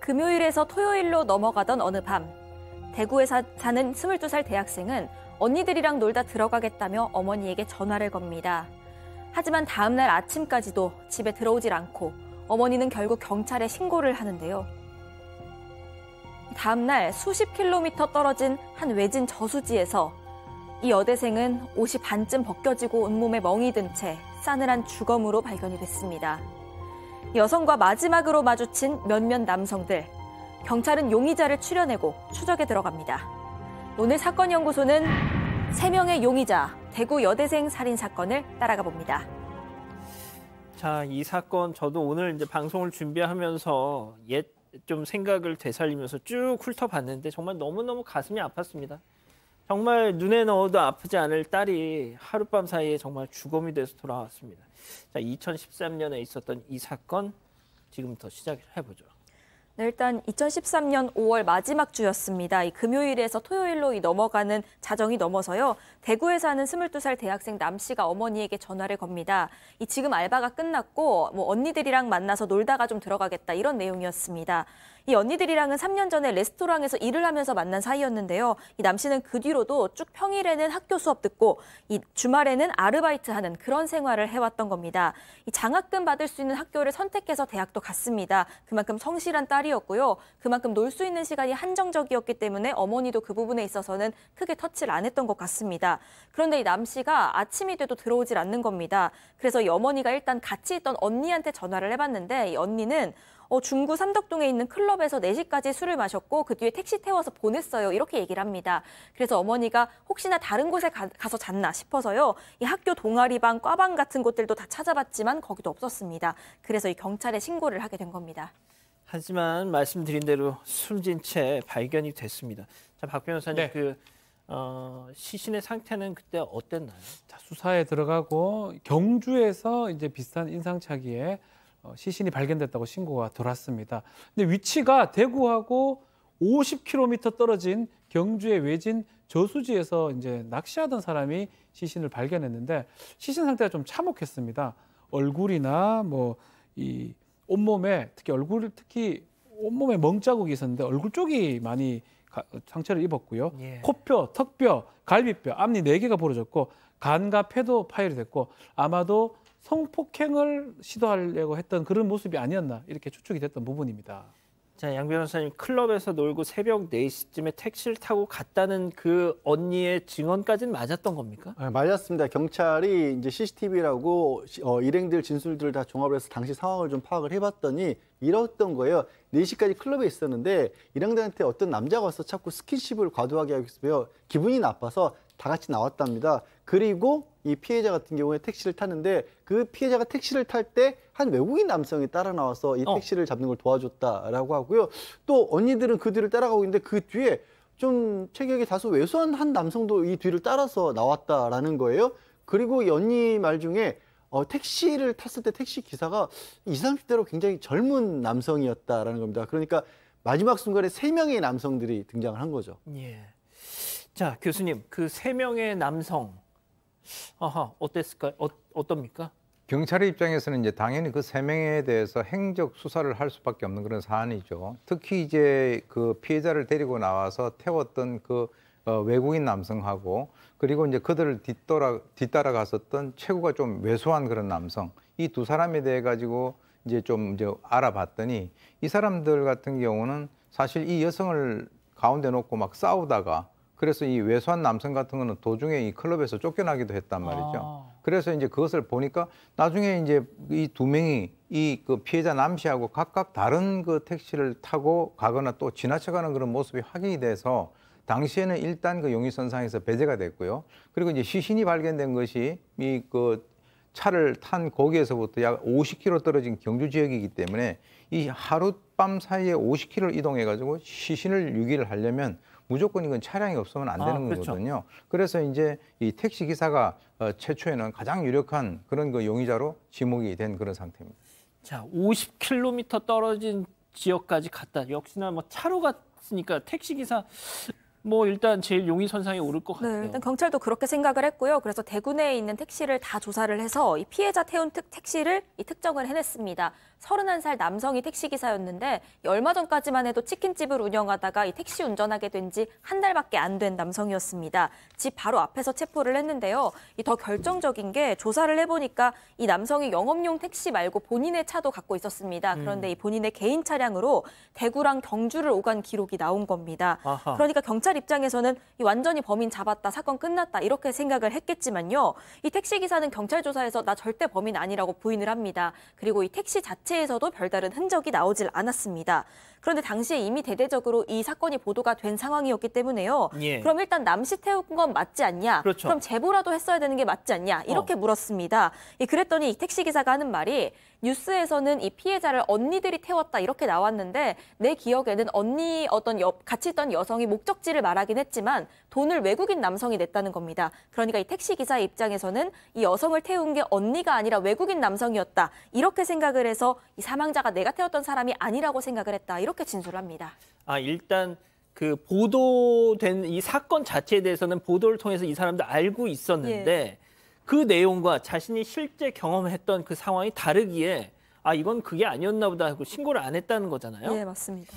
금요일에서 토요일로 넘어가던 어느 밤 대구에 사, 사는 22살 대학생은 언니들이랑 놀다 들어가겠다며 어머니에게 전화를 겁니다. 하지만 다음날 아침까지도 집에 들어오질 않고 어머니는 결국 경찰에 신고를 하는데요. 다음날 수십 킬로미터 떨어진 한 외진 저수지에서 이 여대생은 옷이 반쯤 벗겨지고 온몸에 멍이 든 채 싸늘한 주검으로 발견이 됐습니다. 여성과 마지막으로 마주친 몇몇 남성들. 경찰은 용의자를 추려내고 추적에 들어갑니다. 오늘 사건 연구소는 세명의 용의자, 대구 여대생 살인 사건을 따라가 봅니다. 자, 이 사건 저도 오늘 이제 방송을 준비하면서 옛 좀 생각을 되살리면서 쭉 훑어봤는데 정말 너무너무 가슴이 아팠습니다. 정말 눈에 넣어도 아프지 않을 딸이 하룻밤 사이에 정말 죽음이 돼서 돌아왔습니다. 자, 2013년에 있었던 이 사건 지금부터 시작을 해보죠. 네, 일단 2013년 5월 마지막 주였습니다. 이 금요일에서 토요일로 이 넘어가는 자정이 넘어서요. 대구에 사는 22살 대학생 남 씨가 어머니에게 전화를 겁니다. 이 지금 알바가 끝났고 뭐 언니들이랑 만나서 놀다가 좀 들어가겠다 이런 내용이었습니다. 이 언니들이랑은 3년 전에 레스토랑에서 일을 하면서 만난 사이였는데요. 이남 씨는 그 뒤로도 쭉 평일에는 학교 수업 듣고 이 주말에는 아르바이트 하는 그런 생활을 해왔던 겁니다. 이 장학금 받을 수 있는 학교를 선택해서 대학도 갔습니다. 그만큼 성실한 딸이었고요. 그만큼 놀 수 있는 시간이 한정적이었기 때문에 어머니도 그 부분에 있어서는 크게 터치를 안 했던 것 같습니다. 그런데 이남 씨가 아침이 돼도 들어오질 않는 겁니다. 그래서 이 어머니가 일단 같이 있던 언니한테 전화를 해봤는데 이 언니는 어, 중구 삼덕동에 있는 클럽에서 4시까지 술을 마셨고 그 뒤에 택시 태워서 보냈어요. 이렇게 얘기를 합니다. 그래서 어머니가 혹시나 다른 곳에 가, 서 잤나 싶어서요. 이 학교 동아리방, 과방 같은 곳들도 다 찾아봤지만 거기도 없었습니다. 그래서 이 경찰에 신고를 하게 된 겁니다. 하지만 말씀드린 대로 숨진 채 발견이 됐습니다. 자, 박 변호사님 네. 그 어, 시신의 상태는 그때 어땠나요? 자, 수사에 들어가고 경주에서 이제 비슷한 인상착의에 어, 시신이 발견됐다고 신고가 들어왔습니다. 근데 위치가 대구하고 50km 떨어진 경주의 외진 저수지에서 이제 낚시하던 사람이 시신을 발견했는데 시신 상태가 좀 참혹했습니다. 얼굴이나 뭐이 온몸에 특히 얼굴 특히 온몸에 멍자국이 있었는데 얼굴 쪽이 많이 가, 상처를 입었고요. 예. 코뼈, 턱뼈, 갈비뼈, 앞니 4개가 부러졌고 간과 폐도 파열이 됐고 아마도 성폭행을 시도하려고 했던 그런 모습이 아니었나 이렇게 추측이 됐던 부분입니다. 자, 양 변호사님 클럽에서 놀고 새벽 4시쯤에 택시를 타고 갔다는 그 언니의 증언까지는 맞았던 겁니까? 네, 맞았습니다. 경찰이 이제 CCTV라고 어, 일행들 진술들을 다 종합을 해서 당시 상황을 좀 파악을 해봤더니 이랬던 거예요. 4시까지 클럽에 있었는데 일행들한테 어떤 남자가 와서 자꾸 스킨십을 과도하게 하고 있으며 기분이 나빠서 다 같이 나왔답니다. 그리고 이 피해자 같은 경우에 택시를 탔는데그 피해자가 택시를 탈 때 한 외국인 남성이 따라 나와서 이 어. 택시를 잡는 걸 도와줬다라고 하고요. 또 언니들은 그 뒤를 따라가고 있는데 그 뒤에 좀 체격이 다소 왜소한 한 남성도 이 뒤를 따라서 나왔다라는 거예요. 그리고 이 언니 말 중에 어, 택시를 탔을 때 택시 기사가 20, 30대로 굉장히 젊은 남성이었다라는 겁니다. 그러니까 마지막 순간에 세 명의 남성들이 등장을 한 거죠. 예. 자, 교수님, 그 세 명의 남성 아하, 어땠을까? 요 어, 어떻습니까? 경찰의 입장에서는 이제 당연히 그 세 명에 대해서 행적 수사를 할 수밖에 없는 그런 사안이죠. 특히 이제 그 피해자를 데리고 나와서 태웠던 그 어, 외국인 남성하고 그리고 이제 그들을 뒤따라 뒤따라 갔었던 체구가 좀 왜소한 그런 남성 이 두 사람에 대해 가지고 이제 좀 이제 알아봤더니 이 사람들 같은 경우는 사실 이 여성을 가운데 놓고 막 싸우다가 그래서 이 외소한 남성 같은 거는 도중에 이 클럽에서 쫓겨나기도 했단 말이죠. 아. 그래서 이제 그것을 보니까 나중에 이제 이 두 명이 이 그 피해자 남씨하고 각각 다른 그 택시를 타고 가거나 또 지나쳐가는 그런 모습이 확인이 돼서 당시에는 일단 그 용의선상에서 배제가 됐고요. 그리고 이제 시신이 발견된 것이 이 그 차를 탄 거기에서부터 약 50km 떨어진 경주 지역이기 때문에 이 하룻밤 사이에 5 0 k m 이동해가지고 시신을 유기를 하려면 무조건 이건 차량이 없으면 안 아, 되는 아, 그렇죠. 거거든요. 그래서 이제 이 택시 기사가 어, 최초에는 가장 유력한 그런 그 용의자로 지목이 된 그런 상태입니다. 자, 50km 떨어진 지역까지 갔다. 역시나 뭐 차로 갔으니까 택시 기사 뭐 일단 제일 용의 선상에 오를 것 네, 같아요. 네, 일단 경찰도 그렇게 생각을 했고요. 그래서 대구 내에 있는 택시를 다 조사를 해서 이 피해자 태운 택, 택시를 이 특정을 해냈습니다. 31살 남성이 택시기사였는데 얼마 전까지만 해도 치킨집을 운영하다가 이 택시 운전하게 된 지 한 달밖에 안 된 남성이었습니다. 집 바로 앞에서 체포를 했는데요. 이더 결정적인 게 조사를 해보니까 이 남성이 영업용 택시 말고 본인의 차도 갖고 있었습니다. 음. 그런데 이 본인의 개인 차량으로 대구랑 경주를 오간 기록이 나온 겁니다. 아하. 그러니까 경찰 입장에서는 이 완전히 범인 잡았다, 사건 끝났다 이렇게 생각을 했겠지만요. 이 택시기사는 경찰 조사에서 나 절대 범인 아니라고 부인을 합니다. 그리고 이 택시 자체 시체에서도 별다른 흔적이 나오질 않았습니다. 그런데 당시에 이미 대대적으로 이 사건이 보도가 된 상황이었기 때문에요. 예. 그럼 일단 남씨 태운 건 맞지 않냐? 그렇죠. 그럼 제보라도 했어야 되는 게 맞지 않냐? 어. 이렇게 어. 물었습니다. 예, 그랬더니 이 택시 기사가 하는 말이 뉴스에서는 이 피해자를 언니들이 태웠다 이렇게 나왔는데 내 기억에는 언니 어떤 여, 같이 있던 여성이 목적지를 말하긴 했지만 돈을 외국인 남성이 냈다는 겁니다. 그러니까 이 택시 기사 입장에서는 이 여성을 태운 게 언니가 아니라 외국인 남성이었다 이렇게 생각을 해서 이 사망자가 내가 태웠던 사람이 아니라고 생각을 했다. 이렇게 진술합니다. 아 일단 그 보도된 이 사건 자체에 대해서는 보도를 통해서 이 사람도 알고 있었는데 예. 그 내용과 자신이 실제 경험했던 그 상황이 다르기에 아 이건 그게 아니었나 보다 하고 신고를 안 했다는 거잖아요. 네 맞습니다.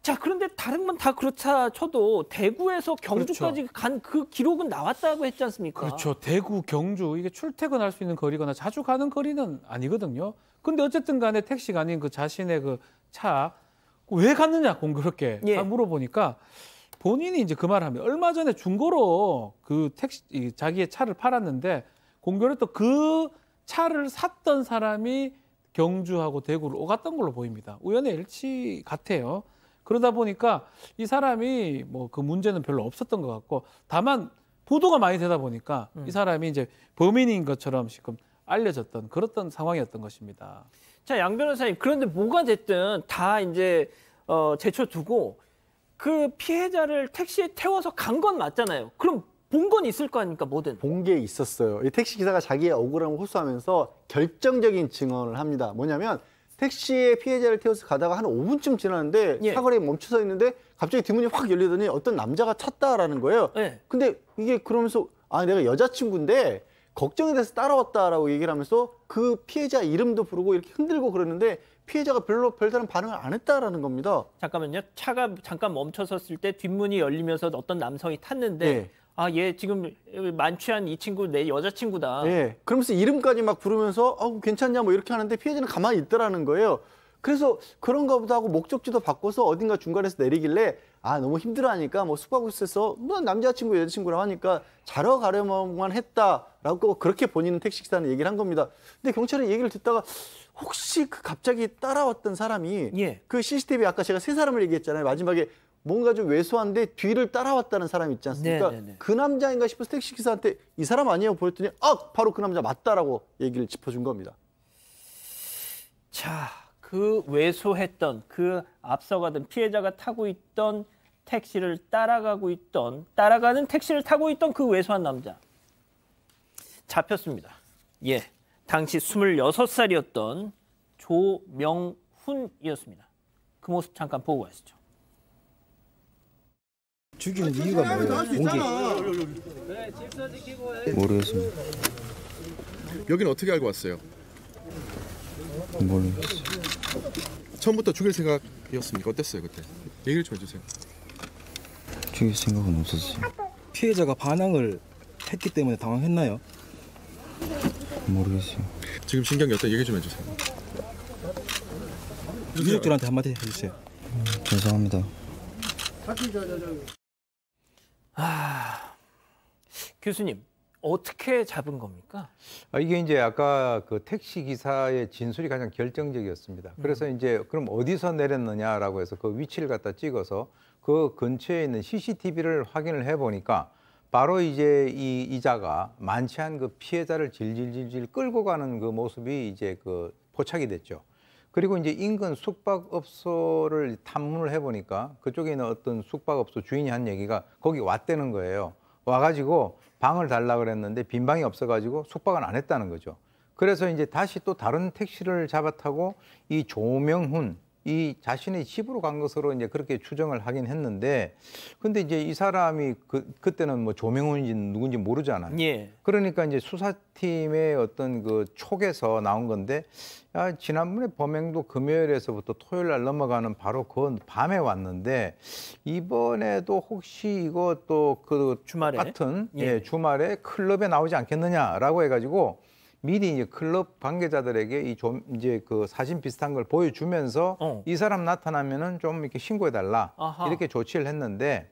자 그런데 다른 건 다 그렇다 쳐도 대구에서 경주까지 그렇죠. 간그 기록은 나왔다고 했지 않습니까? 그렇죠. 대구 경주 이게 출퇴근할 수 있는 거리거나 자주 가는 거리는 아니거든요. 근데 어쨌든 간에 택시가 아닌 그 자신의 그차 왜갔느냐공교롭게 예. 물어보니까 본인이 이제 그 말을 합니다. 얼마 전에 중고로 그 택시 자기의 차를 팔았는데 공교롭게 또그 차를 샀던 사람이 경주하고 대구를 오갔던 걸로 보입니다. 우연의 일치 같아요. 그러다 보니까 이 사람이 뭐 그 문제는 별로 없었던 것 같고 다만 보도가 많이 되다 보니까 음. 이 사람이 이제 범인인 것처럼 지금 알려졌던 그렇던 상황이었던 것입니다. 자, 양 변호사님. 그런데 뭐가 됐든 다 이제 어, 제쳐두고 그 피해자를 택시에 태워서 간 건 맞잖아요. 그럼 본 건 있을 거 아닙니까, 뭐든? 본 게 있었어요. 이 택시 기사가 자기의 억울함을 호소하면서 결정적인 증언을 합니다. 뭐냐면 택시에 피해자를 태워서 가다가 한 5분쯤 지났는데 예. 사거리에 멈춰서 있는데 갑자기 뒷문이 확 열리더니 어떤 남자가 찼다라는 거예요. 예. 근데 이게 그러면서 아 내가 여자친구인데 걱정이 돼서 따라왔다라고 얘기를 하면서 그 피해자 이름도 부르고 이렇게 흔들고 그러는데 피해자가 별로 별다른 반응을 안 했다라는 겁니다. 잠깐만요. 차가 잠깐 멈춰섰을 때 뒷문이 열리면서 어떤 남성이 탔는데 네. 아, 얘 지금 만취한 이 친구 내 여자친구다. 네. 그러면서 이름까지 막 부르면서 아, 괜찮냐 뭐 이렇게 하는데 피해자는 가만히 있더라는 거예요. 그래서 그런가 보다 하고 목적지도 바꿔서 어딘가 중간에서 내리길래 아 너무 힘들어하니까 뭐 숙박업소에서 뭐 남자친구 여자친구랑 하니까 자러 가려만 했다라고 그렇게 본인은 택시 기사는 얘기를 한 겁니다. 근데 경찰은 얘기를 듣다가 혹시 그 갑자기 따라왔던 사람이 예. 그 CCTV 아까 제가 세 사람을 얘기했잖아요. 마지막에 뭔가 좀 왜소한데 뒤를 따라왔다는 사람 있지 않습니까? 네네네. 네, 네. 그 남자인가 싶어서 택시 기사한테 이 사람 아니에요 보였더니 아 바로 그 남자 맞다라고 얘기를 짚어준 겁니다. 자, 그 왜소했던 그 앞서가던 피해자가 타고 있던 택시를 따라가고 있던 따라가는 택시를 타고 있던 그 외소한 남자 잡혔습니다. 예. 당시 26살이었던 조명훈이었습니다. 그 모습 잠깐 보고 가시죠. 죽이는 이유가 뭐예요? 공기. 모르겠습니다. 여긴 어떻게 알고 왔어요? 모르겠어요. 처음부터 죽일 생각이었습니까? 어땠어요 그때? 얘기를 좀 해주세요. 죽일 생각은 없었어요. 피해자가 반항을 했기 때문에 당황했나요? 모르겠어요. 지금 신경이 어떤 얘기 좀 해주세요. 유족들한테 한마디 해주세요. 음, 죄송합니다. 아, 교수님 어떻게 잡은 겁니까? 아, 이게 이제 아까 그 택시 기사의 진술이 가장 결정적이었습니다. 음. 그래서 음. 이제 그럼 어디서 내렸느냐라고 해서 그 위치를 갖다 찍어서 그 근처에 있는 CCTV를 확인을 해 보니까 바로 이제 이 이자가 만취한 그 피해자를 질질질질 끌고 가는 그 모습이 이제 그 포착이 됐죠. 그리고 이제 인근 숙박업소를 탐문을 해보니까 그쪽에 있는 어떤 숙박업소 주인이 한 얘기가 거기 왔다는 거예요. 와가지고 방을 달라 그랬는데 빈 방이 없어가지고 숙박은안 했다는 거죠. 그래서 이제 다시 또 다른 택시를 잡아 타고 이 조명훈 이 자신의 집으로 간 것으로 이제 그렇게 추정을 하긴 했는데 근데 이제 이 사람이 그, 그때는 뭐 조명훈인지 누군지 모르잖아요. 예. 그러니까 이제 수사팀의 어떤 그 촉에서 나온 건데 야, 아, 지난번에 범행도 금요일에서부터 토요일 날 넘어가는 바로 그 밤에 왔는데 이번에도 혹시 이것도 그 주말에 같은 예. 예, 주말에 클럽에 나오지 않겠느냐라고 해 가지고 미리 이제 클럽 관계자들에게 이 좀 이제 그 사진 비슷한 걸 보여주면서 어. 이 사람 나타나면은 좀 이렇게 신고해 달라 이렇게 조치를 했는데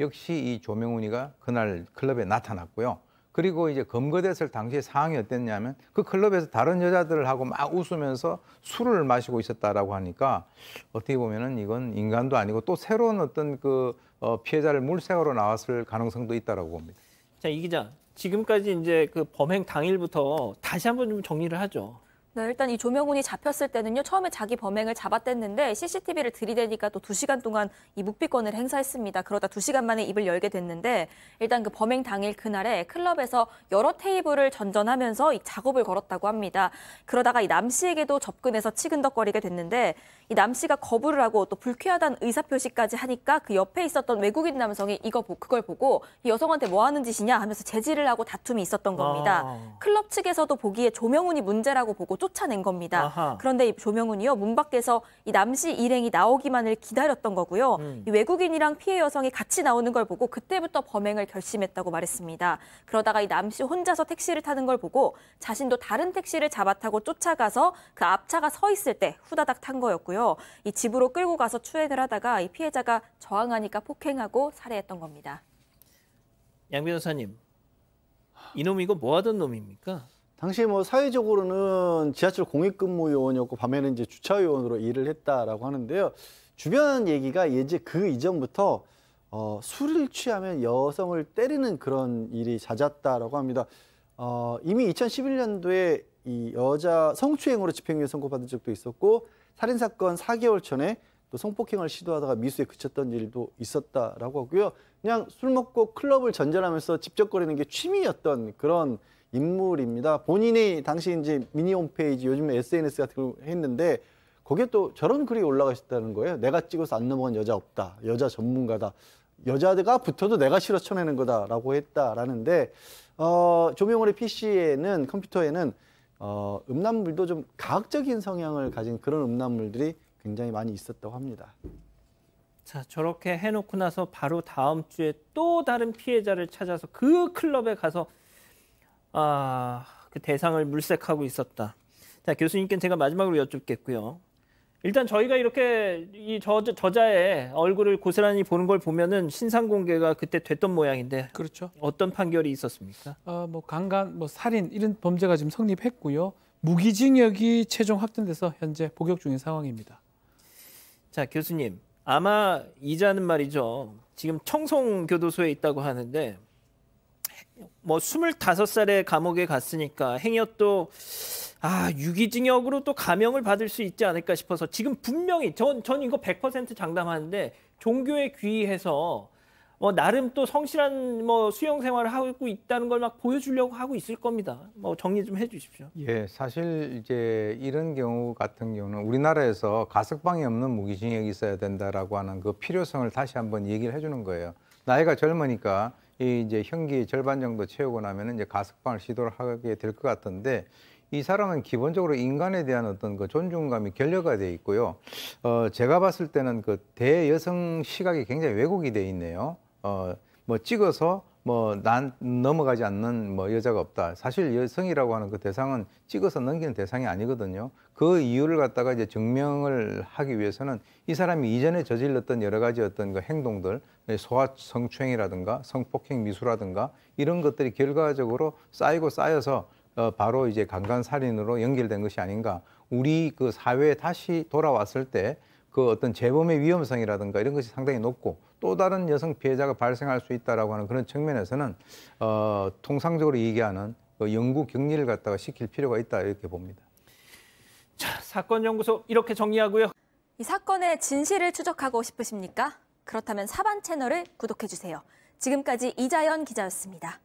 역시 이 조명훈이가 그날 클럽에 나타났고요. 그리고 이제 검거됐을 당시의 상황이 어땠냐면 그 클럽에서 다른 여자들을 하고 막 웃으면서 술을 마시고 있었다라고 하니까 어떻게 보면은 이건 인간도 아니고 또 새로운 어떤 그 어, 피해자를 물색으로 나왔을 가능성도 있다라고 봅니다. 자, 이 기자 지금까지 이제 그 범행 당일부터 다시 한번 좀 정리를 하죠. 네, 일단 이 조명훈이 잡혔을 때는요, 처음에 자기 범행을 잡아댔는데 CCTV를 들이대니까 또 두시간 동안 이 묵비권을 행사했습니다. 그러다 두시간 만에 입을 열게 됐는데 일단 그 범행 당일 그날에 클럽에서 여러 테이블을 전전하면서 이 작업을 걸었다고 합니다. 그러다가 이 남씨에게도 접근해서 치근덕거리게 됐는데 이 남씨가 거부를 하고 또 불쾌하다는 의사표시까지 하니까 그 옆에 있었던 외국인 남성이 이거 그걸 보고 이 여성한테 뭐 하는 짓이냐 하면서 제지를 하고 다툼이 있었던 겁니다. 아... 클럽 측에서도 보기에 조명훈이 문제라고 보고 쫓아낸 겁니다. 아하. 그런데 조명은요 문 밖에서 이 남씨 일행이 나오기만을 기다렸던 거고요. 음. 외국인이랑 피해 여성이 같이 나오는 걸 보고 그때부터 범행을 결심했다고 말했습니다. 그러다가 이 남씨 혼자서 택시를 타는 걸 보고 자신도 다른 택시를 잡아타고 쫓아가서 그 앞차가 서 있을 때 후다닥 탄 거였고요. 이 집으로 끌고 가서 추행을 하다가 이 피해자가 저항하니까 폭행하고 살해했던 겁니다. 양 변호사님, 이놈 이거 뭐 하던 놈입니까? 당시 뭐 사회적으로는 지하철 공익근무 요원이었고 밤에는 이제 주차 요원으로 일을 했다라고 하는데요. 주변 얘기가 예제 그 이전부터 어, 술을 취하면 여성을 때리는 그런 일이 잦았다라고 합니다. 어, 이미 2011년도에 이 여자 성추행으로 집행유예 선고받은 적도 있었고 살인 사건 4개월 전에 또 성폭행을 시도하다가 미수에 그쳤던 일도 있었다라고 하고요. 그냥 술 먹고 클럽을 전전하면서 직접 거리는게 취미였던 그런 인물입니다. 본인이 당시 이제 미니 홈페이지 요즘 SNS 같은 걸 했는데 거기에 또 저런 글이 올라가셨다는 거예요. 내가 찍어서 안 넘어간 여자 없다. 여자 전문가다. 여자가 붙어도 내가 싫어 쳐내는 거다라고 했다라는데 어, 조명원의 PC에는 컴퓨터에는 어, 음란물도 좀 가학적인 성향을 가진 그런 음란물들이 굉장히 많이 있었다고 합니다. 자, 저렇게 해놓고 나서 바로 다음 주에 또 다른 피해자를 찾아서 그 클럽에 가서 아, 그 대상을 물색하고 있었다. 자, 교수님께 제가 마지막으로 여쭙겠고요. 일단 저희가 이렇게 이 저, 저자의 얼굴을 고스란히 보는 걸 보면은 신상 공개가 그때 됐던 모양인데 그렇죠. 어떤 판결이 있었습니까? 아, 뭐 강간, 뭐 살인 이런 범죄가 지금 성립했고요. 무기징역이 최종 확정돼서 현재 복역 중인 상황입니다. 자, 교수님. 아마 이자는 말이죠. 지금 청송교도소에 있다고 하는데 뭐 25살에 감옥에 갔으니까 행여또 아, 유기징역으로 또 감형을 받을 수 있지 않을까 싶어서 지금 분명히 전, 전 이거 100% 장담하는데 종교에 귀의해서 뭐 나름 또 성실한 뭐 수영 생활을 하고 있다는 걸 막 보여주려고 하고 있을 겁니다. 뭐 정리 좀 해주십시오. 예, 사실 이제 이런 경우 같은 경우는 우리나라에서 가석방이 없는 무기징역이 있어야 된다라고 하는 그 필요성을 다시 한번 얘기를 해주는 거예요. 나이가 젊으니까 이 이제 형기 절반 정도 채우고 나면 이제 가석방을 시도를 하게 될 것 같은데 이 사람은 기본적으로 인간에 대한 어떤 그 존중감이 결여가 돼 있고요. 어, 제가 봤을 때는 그 대여성 시각이 굉장히 왜곡이 돼 있네요. 어, 뭐 찍어서 뭐난 넘어가지 않는 뭐 여자가 없다. 사실 여성이라고 하는 그 대상은 찍어서 넘기는 대상이 아니거든요. 그 이유를 갖다가 이제 증명을 하기 위해서는 이 사람이 이전에 저질렀던 여러 가지 어떤 그 행동들, 네, 소아 성추행이라든가 성폭행 미수라든가 이런 것들이 결과적으로 쌓이고 쌓여서 어, 바로 이제 강간살인으로 연결된 것이 아닌가. 우리 그 사회에 다시 돌아왔을 때그 어떤 재범의 위험성이라든가 이런 것이 상당히 높고 또 다른 여성 피해자가 발생할 수 있다라고 하는 그런 측면에서는 어, 통상적으로 얘기하는 그 연구 격리를 갖다가 시킬 필요가 있다 이렇게 봅니다. 자, 사건 연구소 이렇게 정리하고요. 이 사건의 진실을 추적하고 싶으십니까? 그렇다면 사반 채널을 구독해 주세요. 지금까지 이자연 기자였습니다.